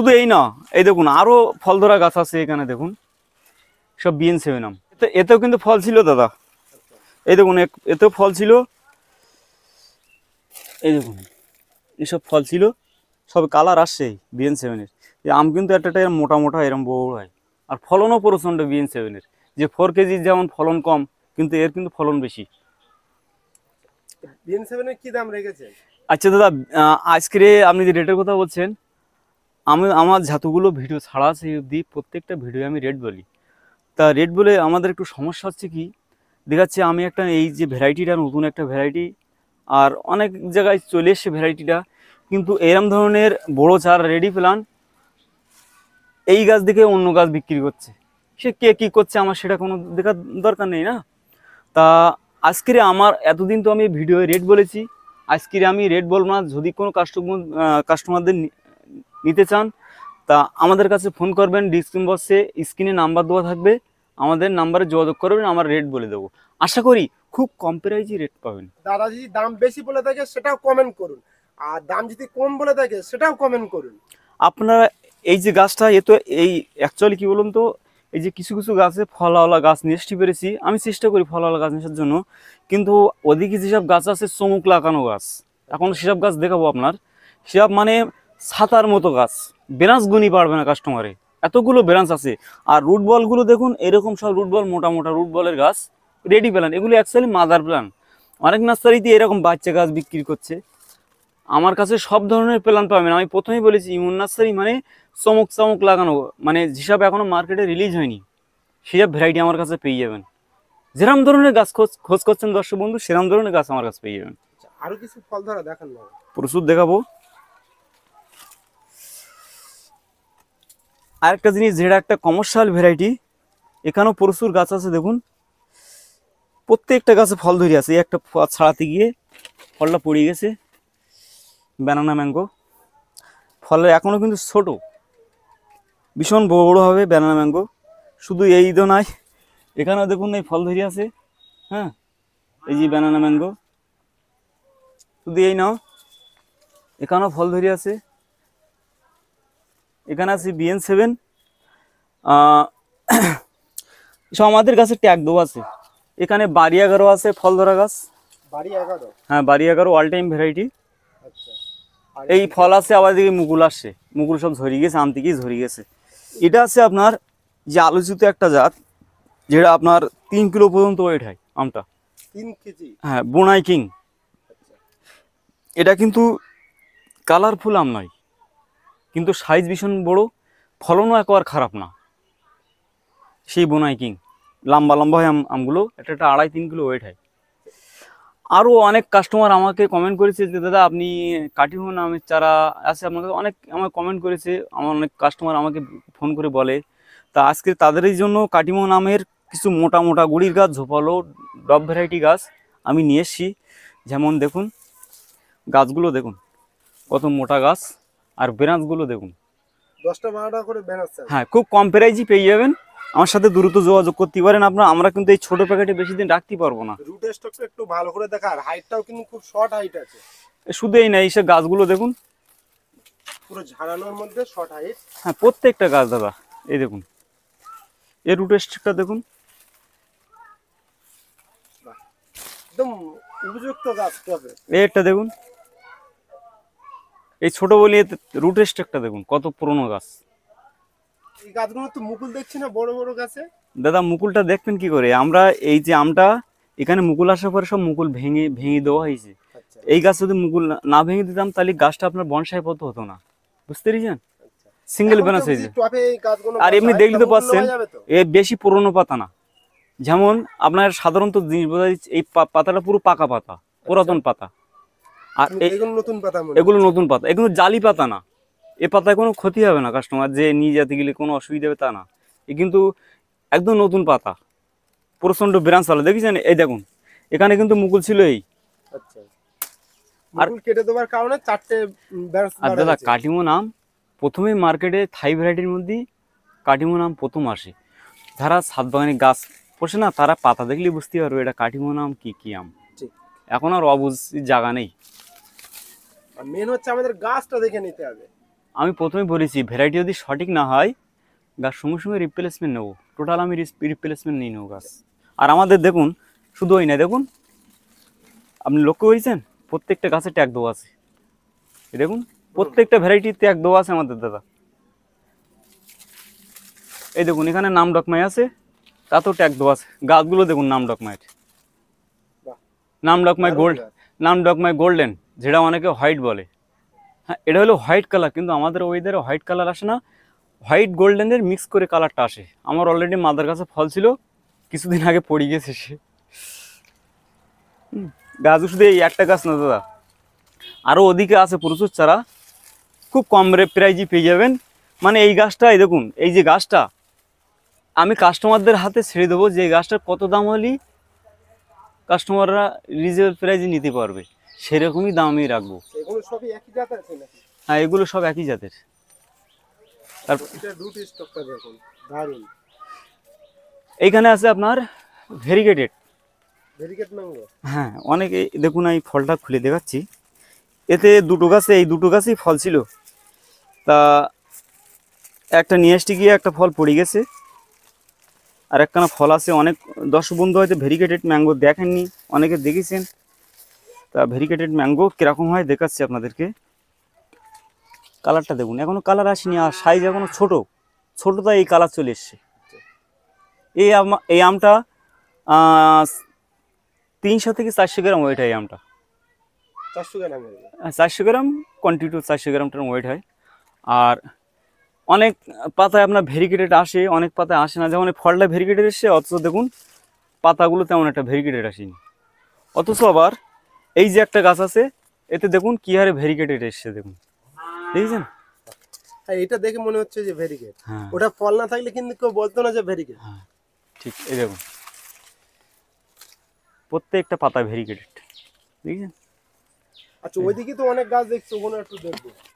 শুধু এই না এই দেখুন আরও ফল ধরা গাছ আছে এখানে দেখুন সব বিএন সেভেনাম এতে এতেও কিন্তু ফল ছিল দাদা এই দেখুন এতেও ফল ছিল এই দেখুন এসব ফল ছিল সব কালার আসছে বিএন সেভেনের এই আম কিন্তু একটা মোটা মোটা এরম বড় হয় আর ফলনও প্রচণ্ড বিএন সেভেনের যে ফোর কেজির যেমন ফলন কম কিন্তু এর কিন্তু ফলন বেশি দাম আচ্ছা দাদা আজকে আপনি যে রেটের কথা বলছেন আমি আমার যতগুলো ভিডিও ছাড়া আছে অবধি প্রত্যেকটা ভিডিও আমি রেড বলি তা রেড বলে আমাদের একটু সমস্যা হচ্ছে কি দেখাচ্ছে আমি একটা এই যে ভ্যারাইটিটা নতুন একটা ভ্যারাইটি আর অনেক জায়গায় চলে এসছে ভ্যারাইটিটা কিন্তু এরম ধরনের বড় চার রেডি প্লান এই গাছ দেখে অন্য গাছ বিক্রি করছে সে কে কী করছে আমার সেটা কোনো দেখার দরকার নেই না তা আজকের আমার এতদিন তো আমি ভিডিও রেড বলেছি আজকের আমি রেড বলব না যদি কোনো কাস্টমার কাস্টমারদের নিতে চান তা আমাদের কাছে ফোন করবেন ডিসক্রিম বক্সে স্ক্রিনে নাম্বার দেওয়া থাকবে আমাদের নাম্বারে যোগাযোগ করবেন আমার রেট বলে দেবো আশা করি খুব কম প্রাইজই রেট পাবেন দাদা যদি দাম বেশি বলে থাকে সেটাও কমেন্ট করুন আর দাম যদি কম বলে থাকে সেটাও কমেন্ট করুন আপনারা এই যে গাছটা এ তো এই অ্যাকচুয়ালি কি বলুন তো এই যে কিছু কিছু গাছে ফলাওয়ালা গাছ নিয়ে আসতে পেরেছি আমি চেষ্টা করি ফলাওয়ালা গাছ নেশার জন্য কিন্তু ওদিকে যেসব গাছ আছে চমুক লাগানো গাছ এখন সেসব গাছ দেখাবো আপনার সেসব মানে ছাতার মতো গাছ বেরাঞ্চ গুনি পারবে না কাস্টমারে এতগুলো বেরাঞ্চ আছে আর রুট বলগুলো দেখুন এরকম সব রুট বল মোটা মোটা রুট বলের গাছ রেডি প্ল্যান এগুলো অ্যাকচুয়ালি মাদার প্ল্যান অনেক নার্সারিতে এরকম বাচ্চা গাছ বিক্রি করছে আমার কাছে সব ধরনের প্ল্যান পাবেন আমি প্রথমেই বলেছি ইমন নার্সারি মানে চমক চমক লাগানো মানে হিসাব এখনও মার্কেটে রিলিজ হয়নি সেসব ভ্যারাইটি আমার কাছে পেয়ে যাবেন যেরকম ধরনের গাছ খোঁজ খোঁজ করছেন দর্শক বন্ধু সেরকম ধরনের গাছ আমার কাছে পেয়ে যাবেন আচ্ছা, আরও কিছু ফল ধরা দেখান প্রচুর দেখাবো আরেকটা জিনিস যেটা একটা কমার্শিয়াল ভ্যারাইটি এখানেও প্রচুর গাছ আছে দেখুন প্রত্যেকটা গাছে ফল ধরে আছে একটা ছাড়াতে গিয়ে ফলটা পড়ে গেছে ব্যানানা ম্যাঙ্গো ফলের এখনও কিন্তু ছোট ভীষণ বড় বড়ো হবে ব্যানানা ম্যাঙ্গো শুধু এই তো নাই এখানেও দেখুন এই ফল ধরে আছে হ্যাঁ এই যে ব্যানানা ম্যাঙ্গো শুধু এই নাও এখানেও ফল ধরে আছে এখানে আছে বিএন সেভেন সব আমাদের কাছে ট্যাগ দেওয়া আছে এখানে বাড়ি এগারো আছে ফল ধরা গাছ বাড়ি এগারো হ্যাঁ বাড়ি এগারো অল টাইম ভ্যারাইটি এই ফল আছে আবার দিকে মুকুল আসছে মুকুল সব ঝরে গেছে আম থেকেই ঝরে গেছে এটা আছে আপনার যে আলোচিত একটা জাত যেটা আপনার তিন কিলো পর্যন্ত ওয়েট হয় আমটা তিন কেজি হ্যাঁ বোনাই কিং আচ্ছা। এটা কিন্তু কালারফুল আম নয় কিন্তু সাইজ ভীষণ বড়ো ফলনও একবার খারাপ না সেই বোনাই কিং লম্বা লম্বা হয় আমগুলো একটা একটা আড়াই তিন কিলো ওয়েট হয় আরও অনেক কাস্টমার আমাকে কমেন্ট করেছে যে দাদা আপনি কাটিহো নামের চারা আছে আপনাকে অনেক আমার কমেন্ট করেছে আমার অনেক কাস্টমার আমাকে ফোন করে বলে তা আজকে তাদেরই জন্য কাটিমো নামের কিছু মোটা মোটা গুড়ির গাছ ঝোপালো ডব ভ্যারাইটি গাছ আমি নিয়ে এসছি যেমন দেখুন গাছগুলো দেখুন কত মোটা গাছ আর ব্রাঞ্চগুলো দেখুন দশটা বারোটা করে হ্যাঁ খুব কম প্রাইজই পেয়ে যাবেন আমার সাথে দ্রুত যোগাযোগ করতে পারেন আপনারা আমরা কিন্তু এই ছোট প্যাকেটে বেশি দিন রাখতে পারবো না রুটের একটু ভালো করে দেখা আর হাইটটাও কিন্তু খুব শর্ট হাইট আছে শুধু এই না এইসব গাছগুলো দেখুন পুরো ঝাড়ানোর মধ্যে শর্ট হাইট হ্যাঁ প্রত্যেকটা গাছ দাদা এই দেখুন এই রুট স্টকটা দেখুন একদম উপযুক্ত গাছ তবে এটা দেখুন এই ছোট বলি রুট স্ট্রাকটা দেখুন কত পুরনো গাছ এই গাছগুলো তো মুকুল দেখছি না বড় বড় গাছে দাদা মুকুলটা দেখবেন কি করে আমরা এই যে আমটা এখানে মুকুল আসার পরে সব মুকুল ভেঙে ভেঙে দেওয়া হয়েছে আচ্ছা। এই গাছ যদি মুকুল না ভেঙে দিতাম তাহলে গাছটা আপনার বনসাই পথ হতো না বুঝতে পেরেছেন সিঙ্গেল ব্যানাস হয়েছে আর এমনি দেখলে তো পাচ্ছেন এ বেশি পুরনো পাতা না যেমন আপনার সাধারণত জিনিস বোঝা এই পাতাটা পুরো পাকা পাতা পুরাতন আচ্ছা। পাতা আর এগুলো নতুন পাতা এগুলো নতুন পাতা এগুলো জালি পাতা না এ পাতায় কোনো ক্ষতি হবে না কাস্টমার যে নিয়ে যেতে গেলে কোনো অসুবিধা হবে তা না এ কিন্তু একদম নতুন পাতা প্রচণ্ড ব্রাঞ্চ আলো দেখেছেন এই দেখুন এখানে কিন্তু মুকুল ছিল এই আচ্ছা। কেটে দেওয়ার কারণে চারটে আর দাদা নাম মার্কেটে থাই ভ্যারাইটির মধ্যে নাম প্রথম আসে যারা গাছ না তারা পাতা দেখলে বুঝতে পারবে এটা কাটিমো নাম কি কি আম এখন আর অবুঝ জায়গা নেই আর মেন হচ্ছে আমাদের গাছটা দেখে নিতে হবে আমি প্রথমে বলেছি ভ্যারাইটি যদি সঠিক না হয় গাছ সঙ্গে সঙ্গে রিপ্লেসমেন্ট নেবো টোটাল আমি রিপ্লেসমেন্ট নিয়ে নেবো গাছ আর আমাদের দেখুন শুধু ওই না দেখুন আপনি লক্ষ্য করেছেন প্রত্যেকটা গাছে ট্যাগ দেওয়া আছে দেখুন প্রত্যেকটা ভ্যারাইটি ট্যাগ দেওয়া আছে আমাদের দাদা এই দেখুন এখানে নাম ডকমাই আছে তাতেও ট্যাগ দেওয়া আছে গাছগুলো দেখুন নাম ডকমাইয়ের নাম ডকমাই গোল্ড নাম মাই গোল্ডেন যেটা অনেকে হোয়াইট বলে হ্যাঁ এটা হলো হোয়াইট কালার কিন্তু আমাদের ওয়েদারে হোয়াইট কালার আসে না হোয়াইট গোল্ডেনের মিক্স করে কালারটা আসে আমার অলরেডি মাদার কাছে ফল ছিল কিছুদিন আগে পড়ে গেছে সে গাছ শুধু এই একটা গাছ না দাদা আরও ওদিকে আছে প্রচুর চারা খুব কম প্রাইজই পেয়ে যাবেন মানে এই গাছটাই দেখুন এই যে গাছটা আমি কাস্টমারদের হাতে ছেড়ে দেবো যে গাছটার কত দাম হলেই কাস্টমাররা রিজনেবল প্রাইজে নিতে পারবে সেরকমই দামই রাখবো এগুলো সবই একই জাতের হ্যাঁ এগুলো সব একই জাতের এইখানে আছে আপনার ভেরিগেটেড হ্যাঁ অনেকে দেখুন এই ফলটা খুলে দেখাচ্ছি এতে দুটো গাছে এই দুটো গাছেই ফল ছিল তা একটা নিয়ে আসতে গিয়ে একটা ফল পড়ে গেছে আর একখানা ফল আছে অনেক দর্শক বন্ধু হয়তো ভেরিকেটেড ম্যাঙ্গো দেখেননি অনেকে দেখেছেন তা ভেরিকেটেড ম্যাঙ্গো কীরকম হয় দেখাচ্ছি আপনাদেরকে কালারটা দেখুন এখনও কালার আসেনি আর সাইজ এখনও ছোট ছোটো তাই এই কালার চলে এসছে এই আম এই আমটা তিনশো থেকে চারশো গ্রাম ওয়েট হয় আমটা চারশো গ্রাম হ্যাঁ, চারশো গ্রাম কন্টিনিউ চারশো গ্রামটার ওয়েট হয় আর অনেক পাতায় আপনার ভেরিকেটেড আসে অনেক পাতায় আসে না যেমন ফলটা ভেরিকেটেড এসছে অথচ দেখুন পাতাগুলো তেমন একটা ভেরিকেটেড আসেনি অথচ আবার এই যে একটা গাছ আছে এতে দেখুন কি হারে ভেরিকেটেড এসছে দেখুন দেখেছেন হ্যাঁ, এটা দেখে মনে হচ্ছে যে ভেরিকেট হ্যাঁ। ওটা ফল না থাকলে কিন্তু কেউ বলতো না যে ভেরিকেট হ্যাঁ, ঠিক এই দেখুন প্রত্যেকটা পাতা ভেরিকেটেড দেখেছেন আচ্ছা ওইদিকে তো অনেক গাছ দেখছো ওখানে একটু দেখবো